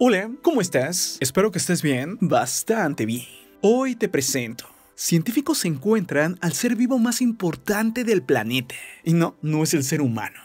Hola, ¿cómo estás? Espero que estés bien, bastante bien. Hoy te presento. Científicos se encuentran al ser vivo más importante del planeta. Y no, no es el ser humano.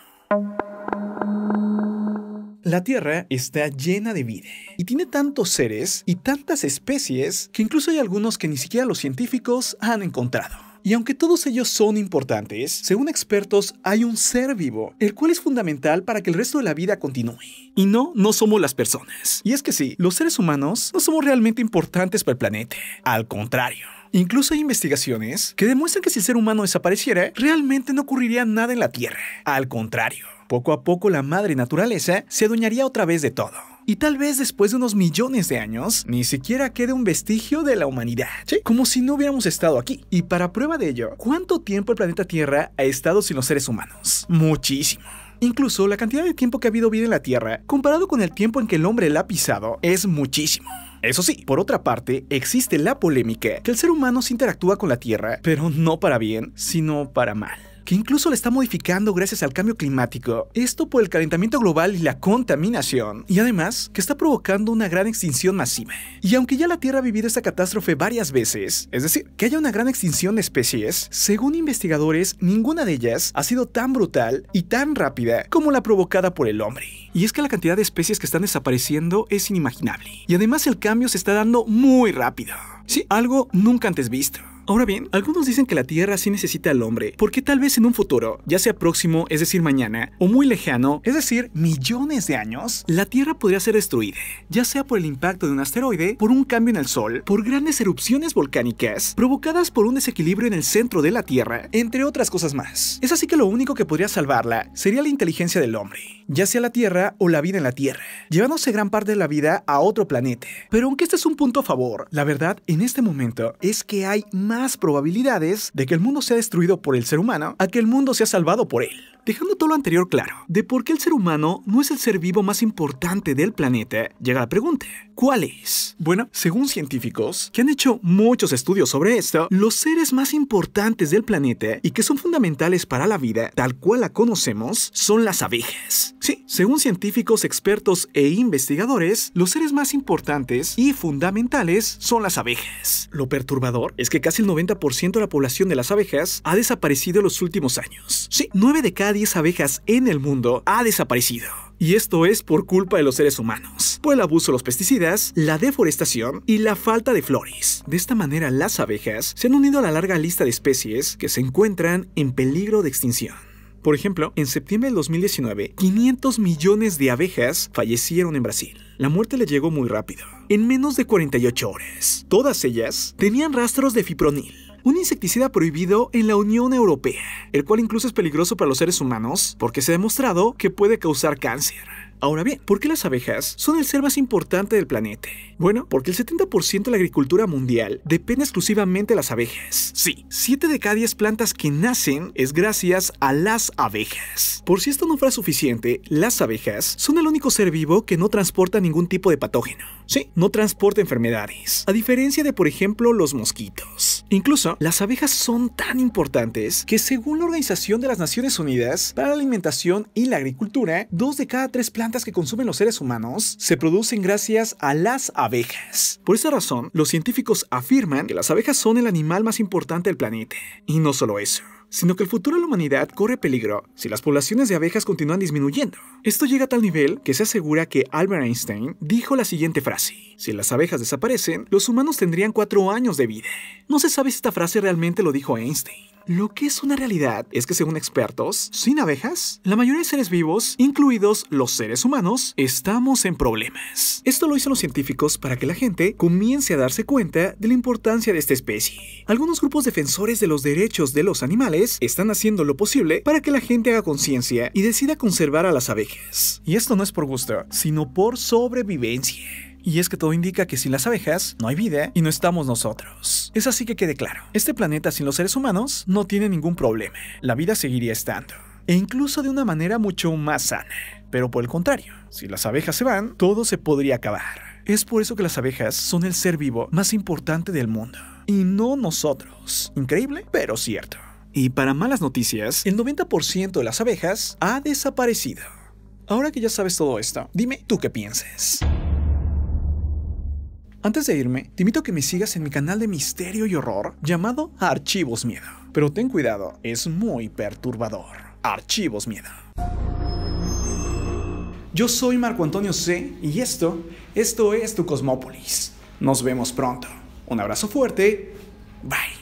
La Tierra está llena de vida y tiene tantos seres y tantas especies que incluso hay algunos que ni siquiera los científicos han encontrado. Y aunque todos ellos son importantes, según expertos hay un ser vivo, el cual es fundamental para que el resto de la vida continúe. Y no, no somos las personas. Y es que sí, los seres humanos no somos realmente importantes para el planeta. Al contrario. Incluso hay investigaciones que demuestran que si el ser humano desapareciera, realmente no ocurriría nada en la Tierra. Al contrario, poco a poco la madre naturaleza se adueñaría otra vez de todo. Y tal vez después de unos millones de años, ni siquiera quede un vestigio de la humanidad, como si no hubiéramos estado aquí. Y para prueba de ello, ¿cuánto tiempo el planeta Tierra ha estado sin los seres humanos? Muchísimo. Incluso la cantidad de tiempo que ha habido vida en la Tierra, comparado con el tiempo en que el hombre la ha pisado, es muchísimo. Eso sí, por otra parte, existe la polémica que el ser humano se interactúa con la Tierra, pero no para bien, sino para mal que incluso la está modificando gracias al cambio climático. Esto por el calentamiento global y la contaminación. Y además, que está provocando una gran extinción masiva. Y aunque ya la Tierra ha vivido esta catástrofe varias veces, es decir, que haya una gran extinción de especies, según investigadores, ninguna de ellas ha sido tan brutal y tan rápida como la provocada por el hombre. Y es que la cantidad de especies que están desapareciendo es inimaginable. Y además el cambio se está dando muy rápido. Sí, algo nunca antes visto. Ahora bien, algunos dicen que la Tierra sí necesita al hombre, porque tal vez en un futuro, ya sea próximo, es decir mañana, o muy lejano, es decir millones de años, la Tierra podría ser destruida, ya sea por el impacto de un asteroide, por un cambio en el Sol, por grandes erupciones volcánicas, provocadas por un desequilibrio en el centro de la Tierra, entre otras cosas más. Es así que lo único que podría salvarla sería la inteligencia del hombre, ya sea la Tierra o la vida en la Tierra, llevándose gran parte de la vida a otro planeta. Pero aunque este es un punto a favor, la verdad en este momento es que hay más más probabilidades de que el mundo sea destruido por el ser humano a que el mundo sea salvado por él. Dejando todo lo anterior claro, de por qué el ser humano no es el ser vivo más importante del planeta, llega la pregunta, ¿cuál es? Bueno, según científicos que han hecho muchos estudios sobre esto, los seres más importantes del planeta y que son fundamentales para la vida tal cual la conocemos son las abejas. Sí, según científicos, expertos e investigadores, los seres más importantes y fundamentales son las abejas. Lo perturbador es que casi el 90% de la población de las abejas ha desaparecido en los últimos años. Sí, 9 de 10 abejas en el mundo ha desaparecido. Y esto es por culpa de los seres humanos, por el abuso de los pesticidas, la deforestación y la falta de flores. De esta manera, las abejas se han unido a la larga lista de especies que se encuentran en peligro de extinción. Por ejemplo, en septiembre del 2019, 500 millones de abejas fallecieron en Brasil. La muerte le llegó muy rápido, en menos de 48 horas. Todas ellas tenían rastros de fipronil, un insecticida prohibido en la Unión Europea, el cual incluso es peligroso para los seres humanos porque se ha demostrado que puede causar cáncer. Ahora bien, ¿por qué las abejas son el ser más importante del planeta? Bueno, porque el 70% de la agricultura mundial depende exclusivamente de las abejas. Sí, 7 de cada 10 plantas que nacen es gracias a las abejas. Por si esto no fuera suficiente, las abejas son el único ser vivo que no transporta ningún tipo de patógeno. Sí, no transporta enfermedades, a diferencia de por ejemplo los mosquitos. Incluso, las abejas son tan importantes que según la Organización de las Naciones Unidas para la Alimentación y la Agricultura, dos de cada tres plantas que consumen los seres humanos se producen gracias a las abejas. Por esa razón, los científicos afirman que las abejas son el animal más importante del planeta. Y no solo eso, sino que el futuro de la humanidad corre peligro si las poblaciones de abejas continúan disminuyendo. Esto llega a tal nivel que se asegura que Albert Einstein dijo la siguiente frase. Si las abejas desaparecen, los humanos tendrían cuatro años de vida. No se sabe si esta frase realmente lo dijo Einstein. Lo que es una realidad es que según expertos, sin abejas, la mayoría de seres vivos, incluidos los seres humanos, estamos en problemas. Esto lo hizo los científicos para que la gente comience a darse cuenta de la importancia de esta especie. Algunos grupos defensores de los derechos de los animales están haciendo lo posible para que la gente haga conciencia y decida conservar a las abejas. Y esto no es por gusto, sino por sobrevivencia. Y es que todo indica que sin las abejas no hay vida y no estamos nosotros. Es así que quede claro, este planeta sin los seres humanos no tiene ningún problema. La vida seguiría estando. E incluso de una manera mucho más sana. Pero por el contrario, si las abejas se van, todo se podría acabar. Es por eso que las abejas son el ser vivo más importante del mundo. Y no nosotros. Increíble, pero cierto. Y para malas noticias, el 90% de las abejas ha desaparecido. Ahora que ya sabes todo esto, dime tú qué piensas. Antes de irme, te invito a que me sigas en mi canal de misterio y horror llamado Archivos Miedo. Pero ten cuidado, es muy perturbador. Archivos Miedo. Yo soy Marco Antonio C y esto, esto es tu Cosmópolis. Nos vemos pronto. Un abrazo fuerte. Bye.